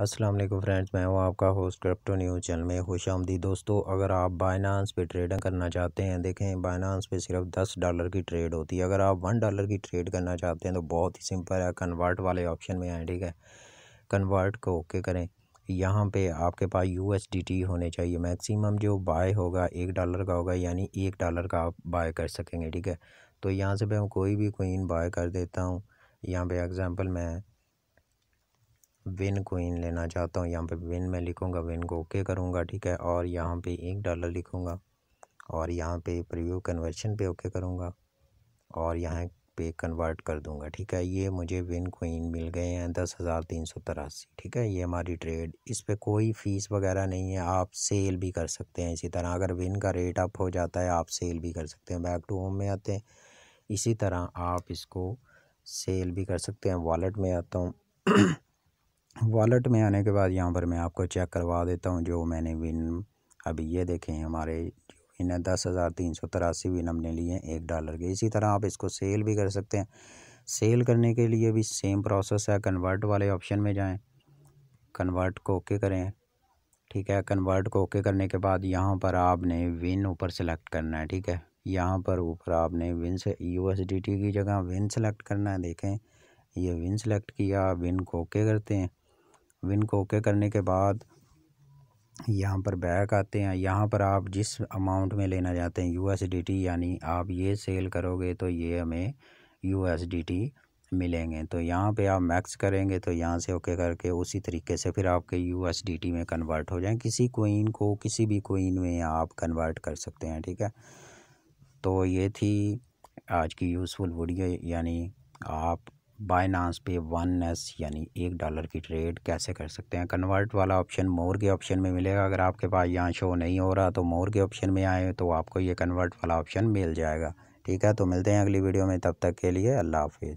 अस्सलाम वालेकुम फ्रेंड्स मैं हूं आपका होस्ट क्रिप्टो न्यूज़ चैनल में खुश आमदी दोस्तों अगर आप बाइनांस पे ट्रेडिंग करना चाहते हैं देखें बाइनांस पे सिर्फ दस डॉलर की ट्रेड होती है अगर आप वन डॉलर की ट्रेड करना चाहते हैं तो बहुत ही सिंपल है कन्वर्ट वाले ऑप्शन में आए ठीक है कन्वर्ट को ओके करें यहाँ पे आपके पास यू होने चाहिए मैक्सिमम जो बाय होगा एक डॉलर का होगा यानी एक डॉलर का आप बाय कर सकेंगे ठीक है तो यहाँ से मैं कोई भी कोइन बाय कर देता हूँ यहाँ पे एग्ज़ाम्पल मैं विन कोइन लेना चाहता हूँ यहाँ पे विन मैं लिखूँगा विन को ओके करूँगा ठीक है और यहाँ पे एक डॉलर लिखूँगा और यहाँ पे प्रीव्यू कन्वर्शन पे ओके करूँगा और यहाँ पे कन्वर्ट कर दूँगा ठीक है ये मुझे विन कोइन मिल गए हैं दस हज़ार तीन सौ तिरासी ठीक है ये हमारी ट्रेड इस पर कोई फ़ीस वगैरह नहीं है आप सेल भी कर सकते हैं इसी तरह अगर विन का रेट अप हो जाता है आप सेल भी कर सकते हैं बैक टू होम में आते हैं इसी तरह आप इसको सेल भी कर सकते हैं वॉलेट में आता हूँ वॉलेट में आने के बाद यहाँ पर मैं आपको चेक करवा देता हूँ जो मैंने विन अभी ये देखें हमारे इन्हें दस हज़ार तीन सौ तिरासी विन हमने लिए हैं एक डॉलर के इसी तरह आप इसको सेल भी कर सकते हैं सेल करने के लिए भी सेम प्रोसेस है कन्वर्ट वाले ऑप्शन में जाएं कन्वर्ट को ओके करें ठीक है कन्वर्ट को ओके करने के बाद यहाँ पर आपने विन ऊपर सेलेक्ट करना है ठीक है यहाँ पर ऊपर आपने विन से यू की जगह विन सेलेक्ट करना है देखें ये विन सेलेक्ट किया विन को ओके करते हैं विन को ओके करने के बाद यहाँ पर बैक आते हैं यहाँ पर आप जिस अमाउंट में लेना चाहते हैं यूएसडीटी यानी आप ये सेल करोगे तो ये हमें यूएसडीटी मिलेंगे तो यहाँ पे आप मैक्स करेंगे तो यहाँ से ओके करके उसी तरीके से फिर आपके यूएसडीटी में कन्वर्ट हो जाए किसी कोइन को किसी भी कोइन में आप कन्वर्ट कर सकते हैं ठीक है तो ये थी आज की यूज़फुल वीडियो यानी आप बाइनास पे वन एस यानी एक डॉलर की ट्रेड कैसे कर सकते हैं कन्वर्ट वाला ऑप्शन मोर के ऑप्शन में मिलेगा अगर आपके पास यहाँ शो नहीं हो रहा तो मोर के ऑप्शन में आए तो आपको ये कन्वर्ट वाला ऑप्शन मिल जाएगा ठीक है तो मिलते हैं अगली वीडियो में तब तक के लिए अल्लाह हाफिज़